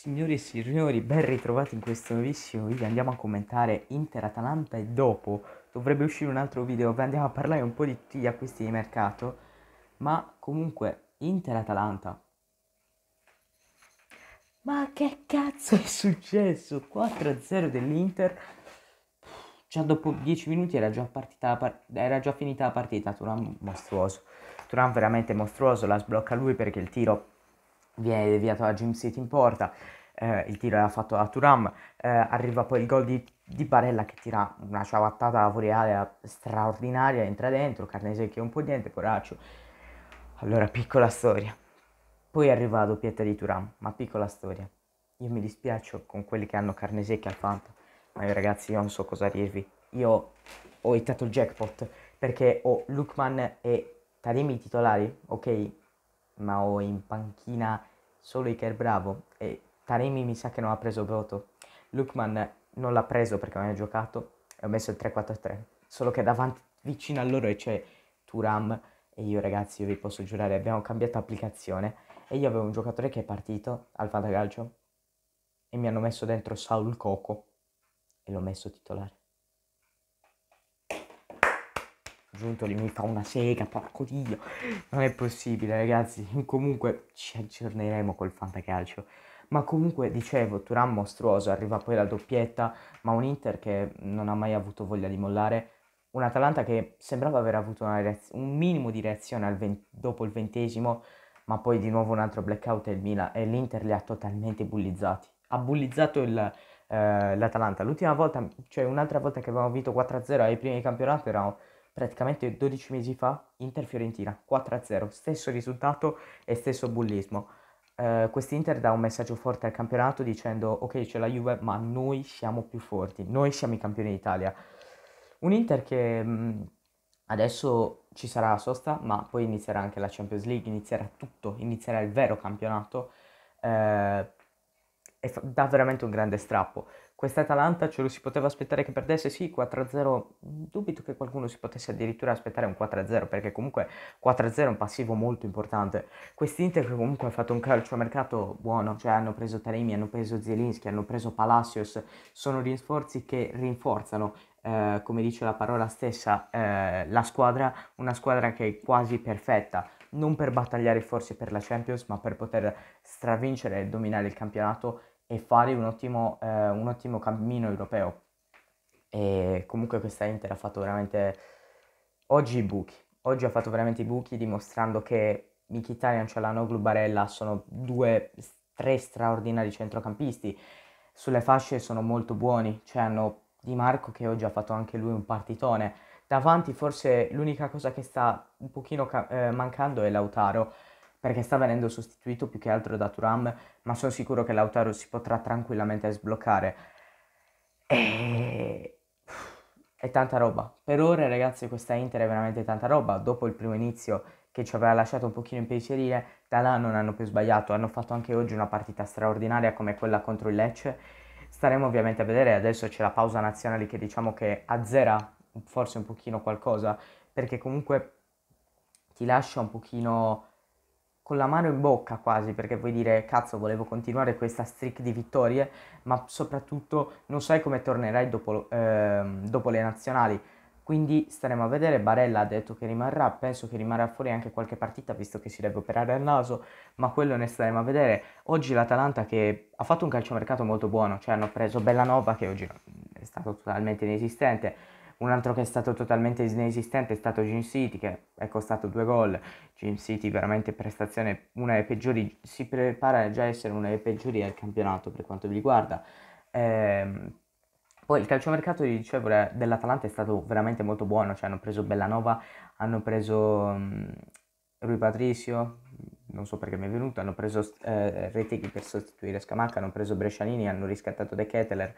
Signori e signori, ben ritrovati in questo nuovissimo video. Andiamo a commentare Inter Atalanta e dopo dovrebbe uscire un altro video dove andiamo a parlare un po' di tutti gli acquisti di mercato. Ma comunque, Inter Atalanta. Ma che cazzo è successo? 4-0 dell'Inter. Già dopo 10 minuti era già, partita, era già finita la partita. Turan mostruoso. Turan veramente mostruoso. La sblocca lui perché il tiro viene deviato da Jim City in porta, eh, il tiro era fatto da Turam, eh, arriva poi il gol di, di, Barella che tira una ciabattata fuori area straordinaria, entra dentro, Carnesecchi un po' niente, poraccio. Allora, piccola storia. Poi arriva la doppietta di Turam, ma piccola storia. Io mi dispiaccio con quelli che hanno carne Carnesecchi al Fanta, ma io ragazzi io non so cosa dirvi. Io ho ittato il jackpot perché ho Lukman e Taremi titolari, ok? ma ho in panchina solo Iker Bravo e Taremi mi sa che non ha preso Broto. Lukman non l'ha preso perché non ha giocato e ho messo il 3-4-3. Solo che davanti, vicino a loro c'è Turam e io ragazzi, io vi posso giurare, abbiamo cambiato applicazione e io avevo un giocatore che è partito al Fantacalcio e mi hanno messo dentro Saul Coco e l'ho messo titolare. giunto Giuntoli mi fa una sega, porco dio. Non è possibile, ragazzi. Comunque ci aggiorneremo col fantacalcio. Ma comunque, dicevo, Turan mostruoso, arriva poi la doppietta, ma un Inter che non ha mai avuto voglia di mollare. Un Atalanta che sembrava aver avuto reaz- un minimo di reazione vent- dopo il ventesimo, ma poi di nuovo un altro blackout e, Mila- e l'Inter li ha totalmente bullizzati. Ha bullizzato il, eh, l'Atalanta. L'ultima volta, cioè un'altra volta che avevamo vinto 4-0 ai primi campionati, era praticamente 12 mesi fa, Inter-Fiorentina 4-0, stesso risultato e stesso bullismo. Uh, eh, quest'Inter dà un messaggio forte al campionato dicendo ok c'è la Juve ma noi siamo più forti, noi siamo i campioni d'Italia. Un Inter che mh, mm, adesso ci sarà la sosta ma poi inizierà anche la Champions League, inizierà tutto, inizierà il vero campionato uh, e fa- dà veramente un grande strappo. Questa Atalanta ce lo si poteva aspettare che perdesse, sì, 4-0, dubito che qualcuno si potesse addirittura aspettare un 4-0, perché comunque 4-0 è un passivo molto importante. Quest'Inter che comunque ha fatto un calcio a mercato buono, cioè hanno preso Taremi, hanno preso Zielinski, hanno preso Palacios, sono rinforzi che rinforzano eh, come dice la parola stessa, eh, la squadra, una squadra che è quasi perfetta, non per battagliare forse per la Champions, ma per poter stravincere e dominare il campionato e fare un ottimo, eh, un ottimo cammino europeo. E comunque questa Inter ha fatto veramente oggi i buchi. Oggi ha fatto veramente i buchi dimostrando che Mkhitaryan, Cialanoglu, Barella sono due, tre straordinari centrocampisti. Sulle fasce sono molto buoni, cioè hanno Di Marco che oggi ha fatto anche lui un partitone. Davanti forse l'unica cosa che sta un pochino ca- eh, mancando è Lautaro, perché sta venendo sostituito più che altro da Turam, ma sono sicuro che Lautaro si potrà tranquillamente sbloccare. E... È tanta roba. Per ora, ragazzi, questa Inter è veramente tanta roba. Dopo il primo inizio che ci aveva lasciato un pochino impensierire, da là non hanno più sbagliato. Hanno fatto anche oggi una partita straordinaria come quella contro il Lecce. Staremo ovviamente a vedere. Adesso c'è la pausa nazionale che diciamo che azzera forse un pochino qualcosa, perché comunque ti lascia un pochino con la mano in bocca quasi, perché vuoi dire cazzo volevo continuare questa streak di vittorie, ma soprattutto non sai come tornerai dopo, eh, dopo, le nazionali. Quindi staremo a vedere, Barella ha detto che rimarrà, penso che rimarrà fuori anche qualche partita visto che si deve operare al naso, ma quello ne staremo a vedere. Oggi l'Atalanta che ha fatto un calciomercato molto buono, cioè hanno preso Bellanova che oggi è stato totalmente inesistente, un altro che è stato totalmente inesistente è stato Gin City, che è costato due gol. Gin City veramente prestazione una delle peggiori, si prepara già a essere una delle peggiori del campionato per quanto mi riguarda. Ehm, poi il calciomercato dicevo, eh, dell'Atalanta è stato veramente molto buono, cioè hanno preso Bellanova, hanno preso um, Rui Patricio, non so perché mi è venuto, hanno preso eh, Reteghi per sostituire Scamacca, hanno preso Brescianini, hanno riscattato De Ketteler,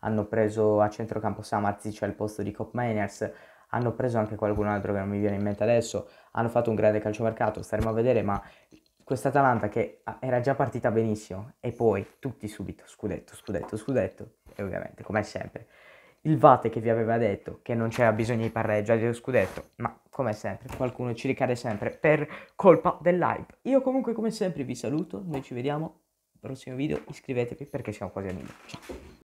hanno preso a centrocampo Samarzic al posto di Cop Mainers, hanno preso anche qualcun altro che non mi viene in mente adesso, hanno fatto un grande calciomercato, staremo a vedere, ma questa Atalanta che ah, era già partita benissimo e poi tutti subito, scudetto, scudetto, scudetto e ovviamente come sempre il Vate che vi aveva detto che non c'era bisogno di parlare già dello scudetto, ma come sempre qualcuno ci ricade sempre per colpa del live. Io comunque come sempre vi saluto, noi ci vediamo al prossimo video, iscrivetevi perché siamo quasi amici. Ciao!